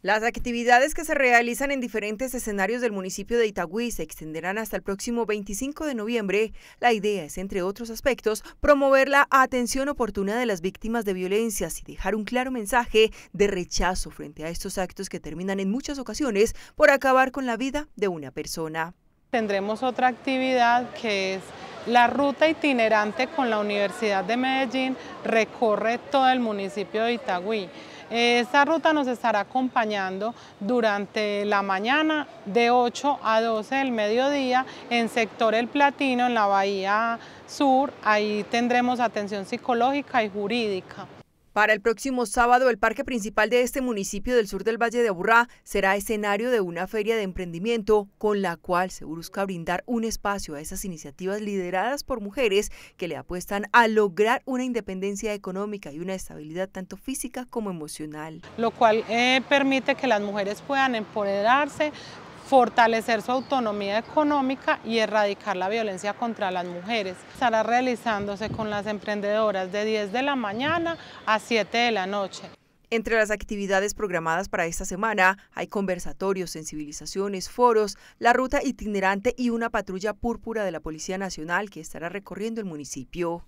Las actividades que se realizan en diferentes escenarios del municipio de Itagüí se extenderán hasta el próximo 25 de noviembre. La idea es, entre otros aspectos, promover la atención oportuna de las víctimas de violencias y dejar un claro mensaje de rechazo frente a estos actos que terminan en muchas ocasiones por acabar con la vida de una persona. Tendremos otra actividad que es la ruta itinerante con la Universidad de Medellín recorre todo el municipio de Itagüí. Esta ruta nos estará acompañando durante la mañana de 8 a 12 del mediodía en sector El Platino, en la Bahía Sur. Ahí tendremos atención psicológica y jurídica. Para el próximo sábado, el parque principal de este municipio del sur del Valle de Aburrá será escenario de una feria de emprendimiento con la cual se busca brindar un espacio a esas iniciativas lideradas por mujeres que le apuestan a lograr una independencia económica y una estabilidad tanto física como emocional. Lo cual eh, permite que las mujeres puedan empoderarse, fortalecer su autonomía económica y erradicar la violencia contra las mujeres. Estará realizándose con las emprendedoras de 10 de la mañana a 7 de la noche. Entre las actividades programadas para esta semana hay conversatorios, sensibilizaciones, foros, la ruta itinerante y una patrulla púrpura de la Policía Nacional que estará recorriendo el municipio.